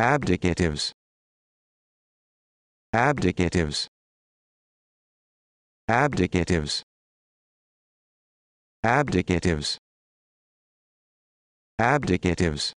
abdicatives abdicatives abdicatives abdicatives abdicatives